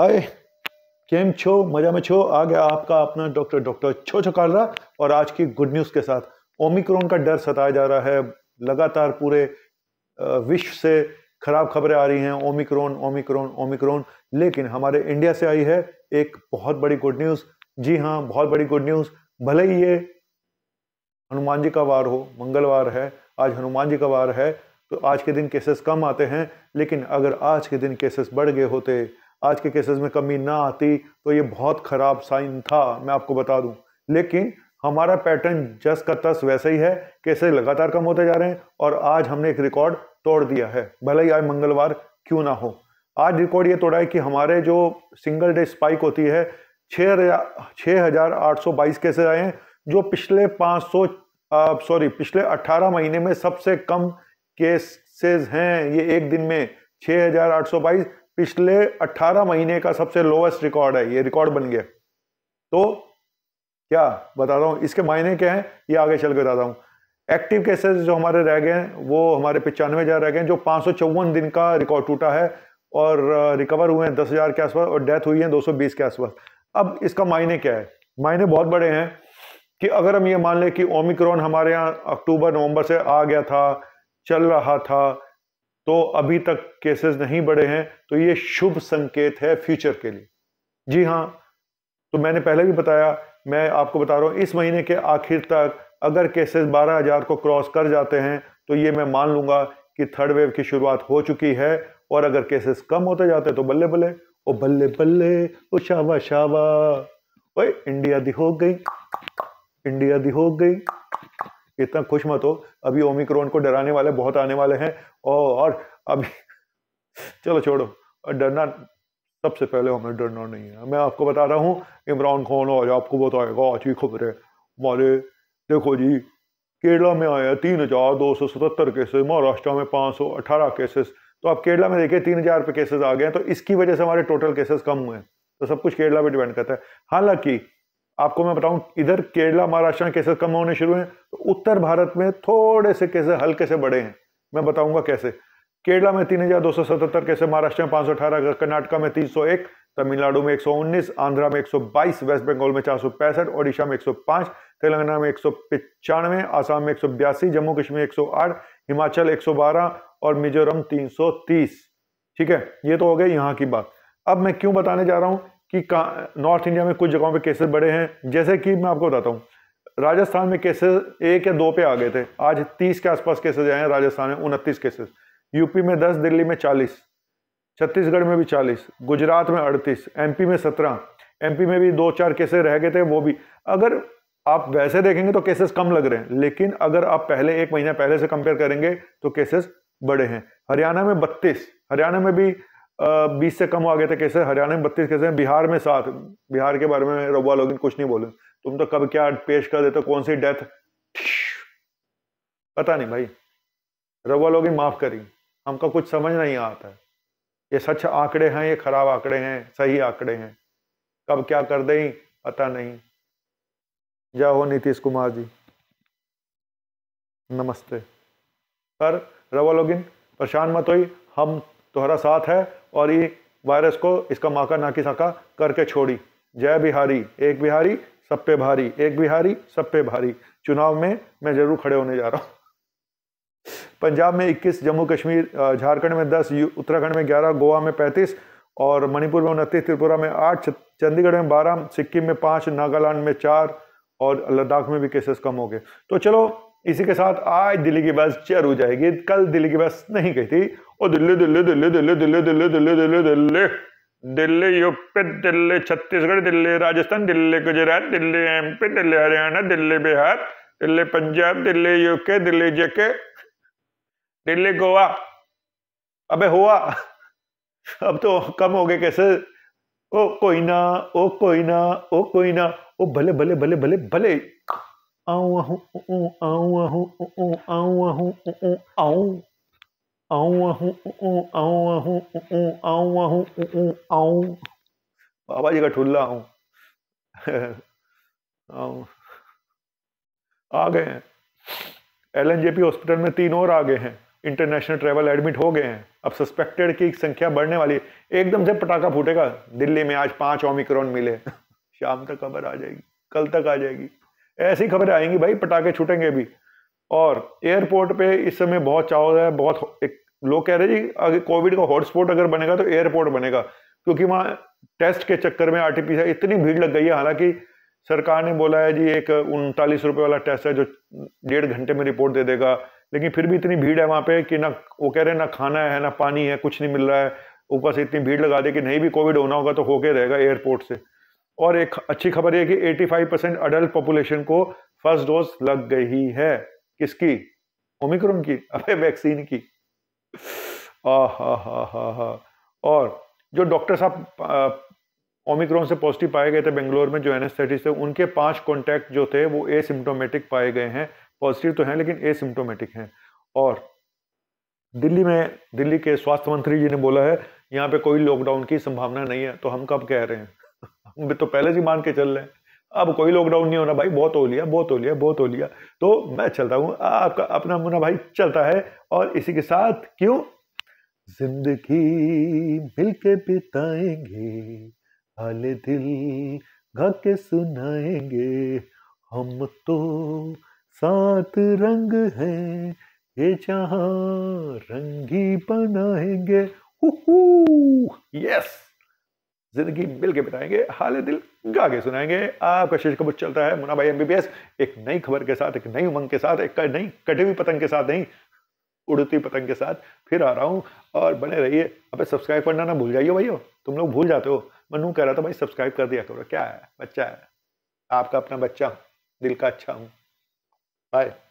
हाय केम छो मजा में छो आ गया आपका अपना डॉक्टर डॉक्टर छो छो कालरा और आज की गुड न्यूज़ के साथ ओमिक्रोन का डर सताया जा रहा है लगातार पूरे विश्व से खराब खबरें आ रही हैं ओमिक्रोन ओमिक्रोन ओमिक्रोन लेकिन हमारे इंडिया से आई है एक बहुत बड़ी गुड न्यूज़ जी हाँ बहुत बड़ी गुड न्यूज़ भले ही ये हनुमान जी का वार हो मंगलवार है आज हनुमान जी का वार है तो आज के दिन केसेस कम आते हैं लेकिन अगर आज के दिन केसेस बढ़ गए होते आज के केसेस में कमी ना आती तो ये बहुत ख़राब साइन था मैं आपको बता दूं लेकिन हमारा पैटर्न जस का तस वैसे ही है केसेस लगातार कम होते जा रहे हैं और आज हमने एक रिकॉर्ड तोड़ दिया है भले ही आज मंगलवार क्यों ना हो आज रिकॉर्ड ये तोड़ा है कि हमारे जो सिंगल डे स्पाइक होती है छः हज़ार आठ सौ बाईस आए हैं जो पिछले पाँच सौ सॉरी पिछले अट्ठारह महीने में सबसे कम केसेज हैं ये एक दिन में छः पिछले 18 महीने का सबसे लोवेस्ट रिकॉर्ड है ये रिकॉर्ड बन गया तो क्या बता रहा हूँ इसके मायने क्या हैं ये आगे चल के बताता हूँ एक्टिव केसेस जो हमारे रह गए हैं वो हमारे पचानवे हज़ार रह गए हैं जो पाँच दिन का रिकॉर्ड टूटा है और रिकवर हुए हैं दस हज़ार के आसपास और डेथ हुई है 220 के आसपास अब इसका मायने क्या है मायने बहुत बड़े हैं कि अगर हम ये मान लें कि ओमिक्रॉन हमारे यहाँ अक्टूबर नवंबर से आ गया था चल रहा था तो अभी तक केसेस नहीं बढ़े हैं तो ये शुभ संकेत है फ्यूचर के लिए जी हाँ तो मैंने पहले भी बताया मैं आपको बता रहा हूँ इस महीने के आखिर तक अगर केसेस 12,000 को क्रॉस कर जाते हैं तो ये मैं मान लूँगा कि थर्ड वेव की शुरुआत हो चुकी है और अगर केसेस कम होते जाते तो बल्ले बल्ले ओ बल्ले बल्ले ओ शावा शावा ओ इंडिया दी हो गई इंडिया दी हो गई इतना खुश मत हो अभी ओमिक्रोन को डराने वाले बहुत आने वाले हैं और अभी चलो छोड़ो डरना सबसे पहले हमें डरना नहीं है मैं आपको बता रहा हूँ इमरान खान आज आपको बताएगा अच्छी खबर है हमारे देखो जी केरला में आया तीन हजार दो सौ सतहत्तर केसेस महाराष्ट्र में पाँच सौ अठारह केसेस तो आप केरला में देखिए तीन हजार पे केसेस आ गए हैं तो इसकी वजह से हमारे टोटल केसेस कम हुए हैं तो सब कुछ केरला पे डिपेंड करता है हालांकि आपको मैं बताऊं इधर केरला महाराष्ट्र में केसेस कम होने शुरू हैं तो उत्तर भारत में थोड़े से केसेस हल्के से बढ़े हैं मैं बताऊंगा कैसे केरला में तीन हजार दो सौ सतहत्तर कैसे महाराष्ट्र में पांच सौ अठारह कर्नाटका में तीन सौ एक तमिलनाडु में एक सौ उन्नीस आंध्रा में एक सौ बाईस वेस्ट बंगाल में चार सौ पैंसठ ओडिशा में एक सौ पांच तेलंगाना में एक सौ पिचानवे आसाम में एक सौ बयासी जम्मू कश्मीर एक सौ आठ हिमाचल एक सौ बारह और मिजोरम तीन सौ तीस ठीक है ये तो हो गई यहाँ की बात अब मैं क्यों बताने जा रहा हूँ कि नॉर्थ इंडिया में कुछ जगहों पर केसेस बढ़े हैं जैसे कि मैं आपको बताता हूँ राजस्थान में केसेस एक या दो पे आ गए थे आज तीस के आसपास केसेज आए हैं राजस्थान में उनतीस केसेस यूपी में दस दिल्ली में चालीस छत्तीसगढ़ में भी चालीस गुजरात में अड़तीस एमपी में सत्रह एमपी में भी दो चार केसेस रह गए थे वो भी अगर आप वैसे देखेंगे तो केसेस कम लग रहे हैं लेकिन अगर आप पहले एक महीना पहले से कंपेयर करेंगे तो केसेस बड़े हैं हरियाणा में बत्तीस हरियाणा में भी बीस से कम आ गए थे केसेस हरियाणा में बत्तीस केसेस बिहार में सात बिहार के बारे में रबुआ लोग कुछ नहीं बोले तुम तो कब क्या पेश कर देते हो कौन सी डेथ पता नहीं भाई रबुआ लोग माफ करी हमको कुछ समझ नहीं आता है ये सच आंकड़े हैं ये खराब आंकड़े हैं सही आंकड़े हैं कब क्या कर दें पता नहीं जय हो नीतीश कुमार जी नमस्ते पर रवा लोगिन परेशान मत होई हम तोहरा साथ है और ये वायरस को इसका माका कि साका करके छोड़ी जय बिहारी एक बिहारी सब पे भारी एक बिहारी सब पे भारी चुनाव में मैं जरूर खड़े होने जा रहा हूँ पंजाब में 21 जम्मू कश्मीर झारखंड में 10 उत्तराखंड में 11 गोवा में 35 और मणिपुर में उनतीस त्रिपुरा में 8 चंडीगढ़ में 12 सिक्किम में 5 नागालैंड में 4 और लद्दाख में भी केसेस कम हो गए तो चलो इसी के साथ आज दिल्ली की बस चेयर हो जाएगी कल दिल्ली की बस नहीं गई थी ओ Delhi Delhi Delhi Delhi Delhi Delhi Delhi Delhi Delhi Delhi UP Delhi Chhattisgarh Delhi Rajasthan Delhi Gujarat Delhi MP Delhi Haryana Delhi Bihar Delhi Punjab Delhi UK Delhi JK Delhi Goa अबे हुआ अब तो कम हो गए कैसे ओ कोई ना ओ कोई ना ओ कोई ना ओ भले भले भले भले भले बाबा जी का ठुल्ला हूँ आ गए हैं एल हॉस्पिटल में तीन और आ गए हैं इंटरनेशनल ट्रेवल एडमिट हो गए हैं अब सस्पेक्टेड की संख्या बढ़ने वाली है एकदम से पटाखा फूटेगा दिल्ली में आज पांच ओमिक्रॉन मिले शाम तक खबर आ जाएगी कल तक आ जाएगी ऐसी खबरें आएंगी भाई पटाखे छूटेंगे भी और एयरपोर्ट पे इस समय बहुत चाव है बहुत एक लोग कह रहे जी अगर कोविड का हॉटस्पॉट अगर बनेगा तो एयरपोर्ट बनेगा क्योंकि वहाँ टेस्ट के चक्कर में आर टी इतनी भीड़ लग गई है हालांकि सरकार ने बोला है जी एक उनतालीस रुपये वाला टेस्ट है जो डेढ़ घंटे में रिपोर्ट दे देगा लेकिन फिर भी इतनी भीड़ है वहाँ पे कि ना वो कह रहे हैं ना खाना है ना पानी है कुछ नहीं मिल रहा है ऊपर से इतनी भीड़ लगा दे कि नहीं भी कोविड होना होगा तो होके रहेगा एयरपोर्ट से और एक अच्छी खबर यह कि 85 परसेंट अडल्ट पॉपुलेशन को फर्स्ट डोज लग गई है किसकी ओमिक्रोन की अरे वैक्सीन की आ हा हा हा हा और जो डॉक्टर साहब ओमिक्रोन से पॉजिटिव पाए गए थे बेंगलोर में जो एनएस्थेटी थे उनके पांच कॉन्टैक्ट जो थे वो एसिम्टोमेटिक पाए गए हैं पॉजिटिव तो हैं लेकिन एसिम्टोमेटिक हैं और दिल्ली में दिल्ली के स्वास्थ्य मंत्री जी ने बोला है यहाँ पे कोई लॉकडाउन की संभावना नहीं है तो हम कब कह रहे हैं तो पहले से मान के चल रहे हैं अब कोई लॉकडाउन नहीं होना भाई बहुत हो लिया बहुत हो लिया बहुत हो लिया तो मैं चलता हूँ आपका अपना मुना भाई चलता है और इसी के साथ क्यों जिंदगी मिलके बिताएंगे हाले दिल के सुनाएंगे हम तो सात रंग हैं ये जहां रंगी बनाएंगे यस जिंदगी मिल के बिताएंगे हाल दिल गा के सुनाएंगे आपका शीर्ष कबूत चलता है मुना भाई एमबीबीएस एक नई खबर के साथ एक नई उमंग के साथ एक नई कटी हुई पतंग के साथ नहीं उड़ती पतंग के साथ फिर आ रहा हूँ और बने रहिए अबे सब्सक्राइब करना ना भूल जाइए भाई तुम लोग भूल जाते हो मैं नूँ कह रहा था भाई सब्सक्राइब कर दिया करो क्या है बच्चा है आपका अपना बच्चा हूँ दिल का अच्छा हूँ बाय